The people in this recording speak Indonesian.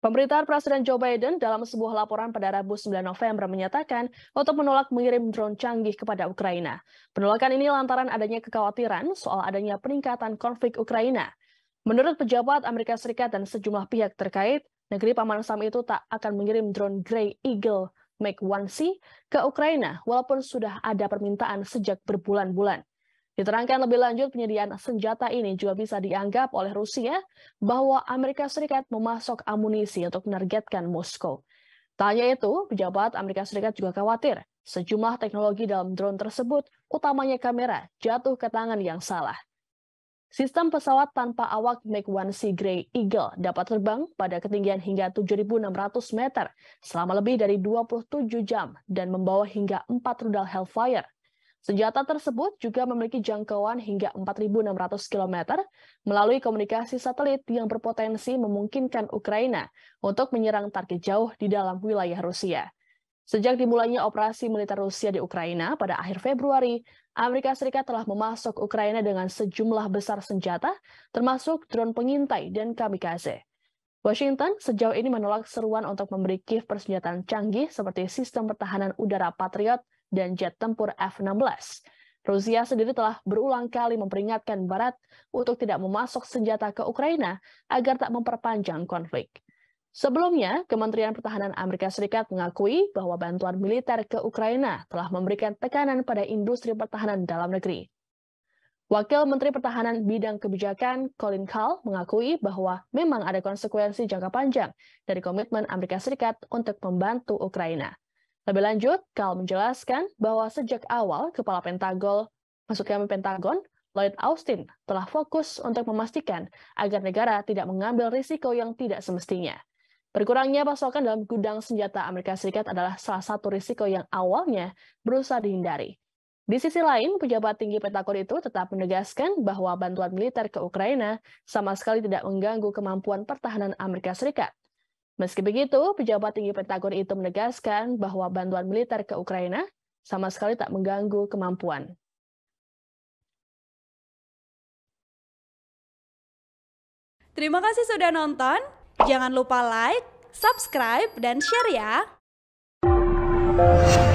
Pemerintahan Presiden Joe Biden dalam sebuah laporan pada Rabu 9 November menyatakan untuk menolak mengirim drone canggih kepada Ukraina. Penolakan ini lantaran adanya kekhawatiran soal adanya peningkatan konflik Ukraina. Menurut pejabat Amerika Serikat dan sejumlah pihak terkait, negeri Paman Sam itu tak akan mengirim drone Grey Eagle Make 1C ke Ukraina walaupun sudah ada permintaan sejak berbulan-bulan. Diterangkan lebih lanjut, penyediaan senjata ini juga bisa dianggap oleh Rusia bahwa Amerika Serikat memasok amunisi untuk menargetkan Moskow. Tanya itu, pejabat Amerika Serikat juga khawatir sejumlah teknologi dalam drone tersebut, utamanya kamera, jatuh ke tangan yang salah. Sistem pesawat tanpa awak MiG-1C Grey Eagle dapat terbang pada ketinggian hingga 7.600 meter selama lebih dari 27 jam dan membawa hingga 4 rudal Hellfire Senjata tersebut juga memiliki jangkauan hingga 4.600 km melalui komunikasi satelit yang berpotensi memungkinkan Ukraina untuk menyerang target jauh di dalam wilayah Rusia. Sejak dimulainya operasi militer Rusia di Ukraina pada akhir Februari, Amerika Serikat telah memasok Ukraina dengan sejumlah besar senjata, termasuk drone pengintai dan kamikaze. Washington sejauh ini menolak seruan untuk memberi Kiev persenjataan canggih seperti sistem pertahanan udara Patriot dan jet tempur F-16. Rusia sendiri telah berulang kali memperingatkan Barat untuk tidak memasok senjata ke Ukraina agar tak memperpanjang konflik. Sebelumnya, Kementerian Pertahanan Amerika Serikat mengakui bahwa bantuan militer ke Ukraina telah memberikan tekanan pada industri pertahanan dalam negeri. Wakil Menteri Pertahanan Bidang Kebijakan Colin Kahl mengakui bahwa memang ada konsekuensi jangka panjang dari komitmen Amerika Serikat untuk membantu Ukraina. Lebih lanjut, Kal menjelaskan bahwa sejak awal Kepala Pentagon, maksud kami Pentagon, Lloyd Austin telah fokus untuk memastikan agar negara tidak mengambil risiko yang tidak semestinya. Berkurangnya pasokan dalam gudang senjata Amerika Serikat adalah salah satu risiko yang awalnya berusaha dihindari. Di sisi lain, pejabat tinggi Pentagon itu tetap menegaskan bahwa bantuan militer ke Ukraina sama sekali tidak mengganggu kemampuan pertahanan Amerika Serikat. Meski begitu, pejabat tinggi Pentagon itu menegaskan bahwa bantuan militer ke Ukraina sama sekali tak mengganggu kemampuan. Terima kasih sudah nonton. Jangan lupa like, subscribe, dan share ya.